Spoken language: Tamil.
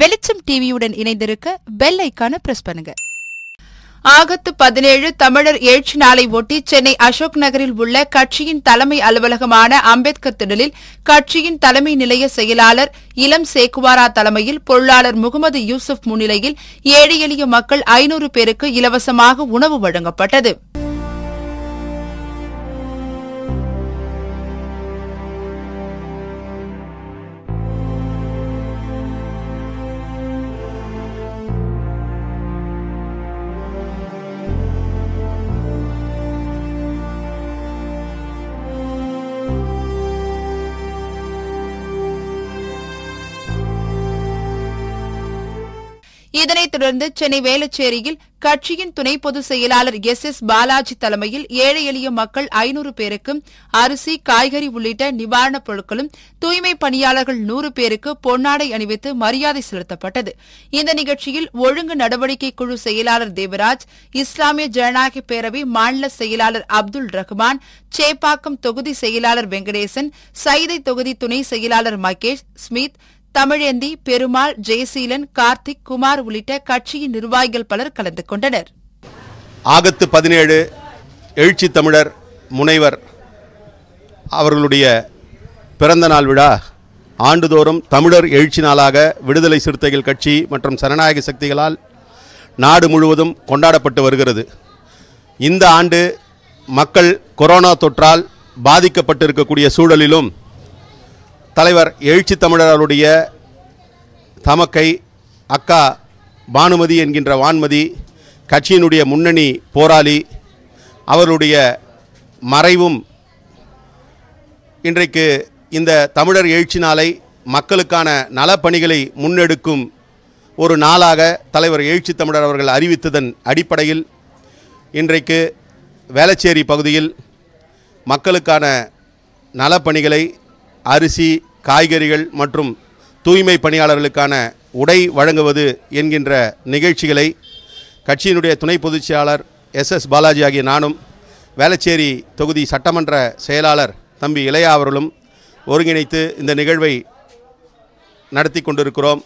வெளிச்சம் டிவியுடன் இணைந்திருக்க பெல் ஐக்கான பிரஸ் பண்ணுங்க ஆகத்து பதினேழு தமிழர் எழுச்சி நாளை ஒட்டி சென்னை அசோக் நகரில் உள்ள கட்சியின் தலைமை அலுவலகமான அம்பேத்கர் திடலில் கட்சியின் தலைமை நிலைய செயலாளர் இளம் சேக்குவாரா தலைமையில் பொருளாளர் முகமது யூசுப் முன்னிலையில் ஏழை எளிய மக்கள் ஐநூறு பேருக்கு இலவசமாக உணவு வழங்கப்பட்டது இதனைத் தொடர்ந்து சென்னை வேளச்சேரியில் கட்சியின் துணை பொதுச் செயலாளர் எஸ் எஸ் பாலாஜி தலைமையில் ஏழை எளிய மக்கள் ஐநூறு பேருக்கு அரிசி காய்கறி உள்ளிட்ட நிவாரணப் பொருட்களும் தூய்மை பணியாளர்கள் நூறு பேருக்கு பொன்னாடை அணிவித்து மரியாதை செலுத்தப்பட்டது இந்த நிகழ்ச்சியில் ஒழுங்கு நடவடிக்கை குழு செயலாளர் தேவராஜ் இஸ்லாமிய ஜனநாயக பேரவை மாநில செயலாளர் அப்துல் ரஹ்மான் சேப்பாக்கம் தொகுதி செயலாளர் வெங்கடேசன் சைதை தொகுதி துணை செயலாளர் மகேஷ் ஸ்மித் தமிழேந்தி பெருமாள் ஜெயசீலன் கார்த்திக் குமார் உள்ளிட்ட கட்சியின் நிர்வாகிகள் பலர் கலந்து கொண்டனர் ஆகத்து பதினேழு எழுச்சி தமிழர் முனைவர் அவர்களுடைய பிறந்த நாள் விழா ஆண்டுதோறும் தமிழர் எழுச்சி நாளாக விடுதலை சிறுத்தைகள் கட்சி மற்றும் சனநாயக சக்திகளால் நாடு முழுவதும் கொண்டாடப்பட்டு வருகிறது இந்த ஆண்டு மக்கள் கொரோனா தொற்றால் பாதிக்கப்பட்டிருக்கக்கூடிய சூழலிலும் தலைவர் எழுச்சி தமிழர்களுடைய தமக்கை அக்கா பானுமதி என்கின்ற வான்மதி கட்சியினுடைய முன்னணி போராளி அவருடைய மறைவும் இன்றைக்கு இந்த தமிழர் எழுச்சி நாளை மக்களுக்கான நலப்பணிகளை முன்னெடுக்கும் ஒரு நாளாக தலைவர் எழுச்சி தமிழர் அவர்கள் அறிவித்ததன் அடிப்படையில் இன்றைக்கு வேளச்சேரி பகுதியில் மக்களுக்கான நலப்பணிகளை அரிசி காய்கறிகள் மற்றும் தூய்மை பணியாளர்களுக்கான உடை வழங்குவது என்கின்ற நிகழ்ச்சிகளை கட்சியினுடைய துணை பொதுச்செயலாளர் எஸ் எஸ் பாலாஜி ஆகிய நானும் வேளச்சேரி தொகுதி சட்டமன்ற செயலாளர் தம்பி இளையா அவர்களும் ஒருங்கிணைத்து இந்த நிகழ்வை நடத்தி கொண்டிருக்கிறோம்